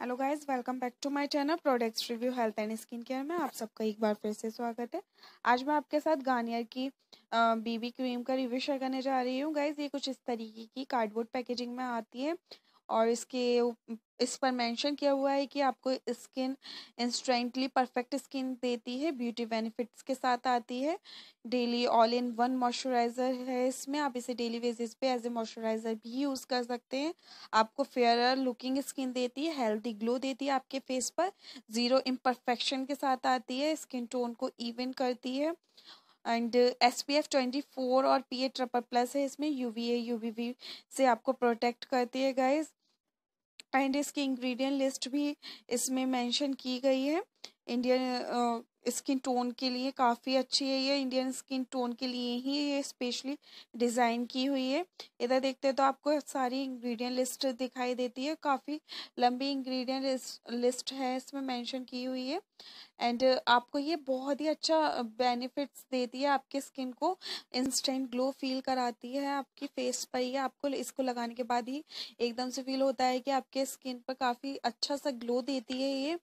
hello guys welcome back to my channel products review health and skin care में आप सबका एक बार फिर से स्वागत है आज मैं आपके साथ गार्नियर की बीबी क्रीम का रिव्यू शेयर करने जा रही हूँ गाइस ये कुछ इस तरीके की कार्डबोर्ड पैकेजिंग में आती है और इसके इस पर मेंशन किया हुआ है कि आपको स्किन इंस्टेंटली परफेक्ट स्किन देती है ब्यूटी बेनिफिट्स के साथ आती है daily all in one moisturiser है इसमें आप इसे डेली बेसिस पे एज ए मॉइस्चराइज़र भी यूज़ कर सकते हैं आपको फेयर लुकिंग स्किन देती है हेल्दी ग्लो देती है आपके फेस पर ज़ीरो इम्परफेक्शन के साथ आती है स्किन टोन को इवन करती है and S P F twenty four और पी ए ट्रपल प्लस है इसमें U V A U V V से आपको प्रोटेक्ट करती है गाइज एंड इसकी इंग्रेडिएंट लिस्ट भी इसमें मेंशन की गई है इंडियन स्किन टोन के लिए काफ़ी अच्छी है ये इंडियन स्किन टोन के लिए ही ये स्पेशली डिज़ाइन की हुई है इधर देखते हैं तो आपको सारी इंग्रेडिएंट लिस्ट दिखाई देती है काफ़ी लंबी इंग्रेडिएंट लिस्ट, है इसमें मेंशन की हुई है एंड आपको ये बहुत ही अच्छा बेनिफिट्स देती है आपके स्किन को इंस्टेंट ग्लो फील कराती है आपकी फेस पर ही आपको इसको लगाने के बाद ही एकदम से फील होता है कि आपके स्किन पर काफ़ी अच्छा सा ग्लो देती है ये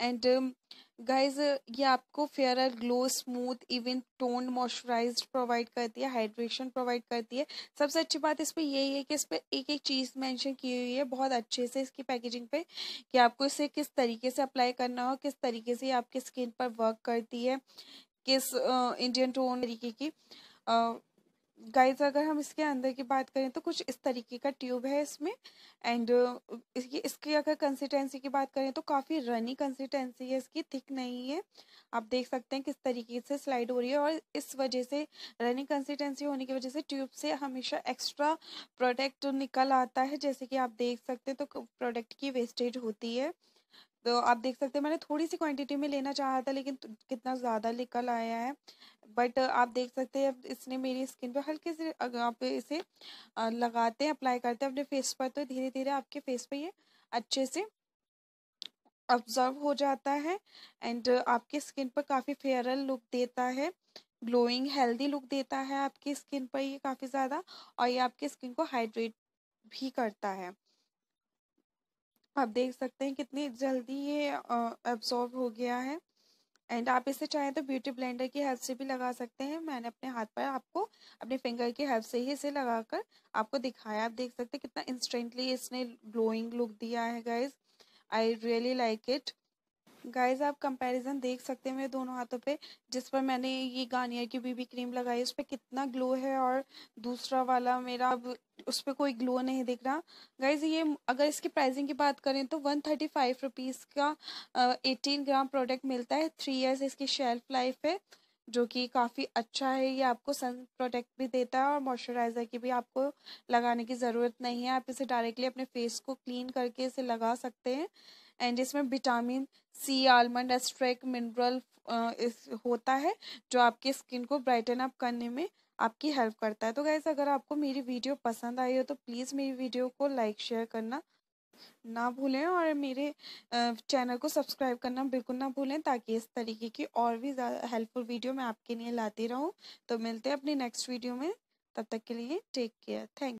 एंड गाइज um, uh, ये आपको fair and glow smooth even tone moisturise provide करती है हाइड्रेशन प्रोवाइड करती है सबसे अच्छी बात इस पर यही है कि इस पर एक एक चीज़ मेंशन की हुई है बहुत अच्छे से इसकी पैकेजिंग पे कि आपको इसे किस तरीके से अप्लाई करना हो किस तरीके से ये आपकी स्किन पर वर्क करती है किस इंडियन टोन तरीके की गाइस अगर हम इसके अंदर की बात करें तो कुछ इस तरीके का ट्यूब है इसमें एंड इसकी इसकी अगर कंसिस्टेंसी की बात करें तो काफ़ी रनी कंसिस्टेंसी है इसकी थिक नहीं है आप देख सकते हैं किस तरीके से स्लाइड हो रही है और इस वजह से रनी कंसिस्टेंसी होने की वजह से ट्यूब से हमेशा एक्स्ट्रा प्रोडक्ट निकल आता है जैसे कि आप देख सकते हैं तो प्रोडक्ट की वेस्टेज होती है तो आप देख सकते हैं मैंने थोड़ी सी क्वांटिटी में लेना चाहा था लेकिन तो कितना ज़्यादा निकल आया है बट आप देख सकते हैं इसने मेरी स्किन पर हल्के से आप इसे लगाते हैं अप्लाई करते हैं अपने फेस पर तो धीरे धीरे आपके फेस पर ये अच्छे से ऑब्जर्व हो जाता है एंड आपके स्किन पर काफ़ी फेयरल लुक देता है ग्लोइंग हेल्दी लुक देता है आपकी स्किन पर ये काफ़ी ज़्यादा और ये आपकी स्किन को हाइड्रेट भी करता है आप देख सकते हैं कितनी जल्दी ये एब्जॉर्ब हो गया है एंड आप इसे चाहें तो ब्यूटी ब्लेंडर की हेल्प से भी लगा सकते हैं मैंने अपने हाथ पर आपको अपने फिंगर की हेल्प से ही इसे लगाकर आपको दिखाया आप देख सकते हैं कितना इंस्टेंटली इसने ग्लोइंग लुक दिया है guys I really like it guys आप कंपैरिजन देख सकते हैं मेरे दोनों हाथों पे जिस पर मैंने ये गार्नियर की बीबी क्रीम लगाई उस पर कितना ग्लो है और दूसरा वाला मेरा अब उस पर कोई ग्लो नहीं दिख रहा गाइज ये अगर इसकी प्राइसिंग की बात करें तो वन थर्टी फाइव रुपीज़ का एटीन ग्राम प्रोडक्ट मिलता है थ्री ईयर्स इसकी शेल्फ लाइफ है जो कि काफ़ी अच्छा है ये आपको सन प्रोटेक्ट भी देता है और मॉइस्चराइज़र की भी आपको लगाने की ज़रूरत नहीं है आप इसे डायरेक्टली अपने फेस को क्लीन करके इसे लगा सकते हैं एंड इसमें vitamin C almond extract mineral होता है जो आपके स्किन को ब्राइटन अप करने में आपकी हेल्प करता है तो गैस अगर आपको मेरी वीडियो पसंद आई हो तो प्लीज़ मेरी वीडियो को लाइक शेयर करना ना भूलें और मेरे चैनल को सब्सक्राइब करना बिल्कुल ना भूलें ताकि इस तरीके की और भी ज़्यादा हेल्पफुल वीडियो मैं आपके लिए लाती रहूं तो मिलते हैं अपनी नेक्स्ट वीडियो में तब तक के लिए टेक केयर थैंक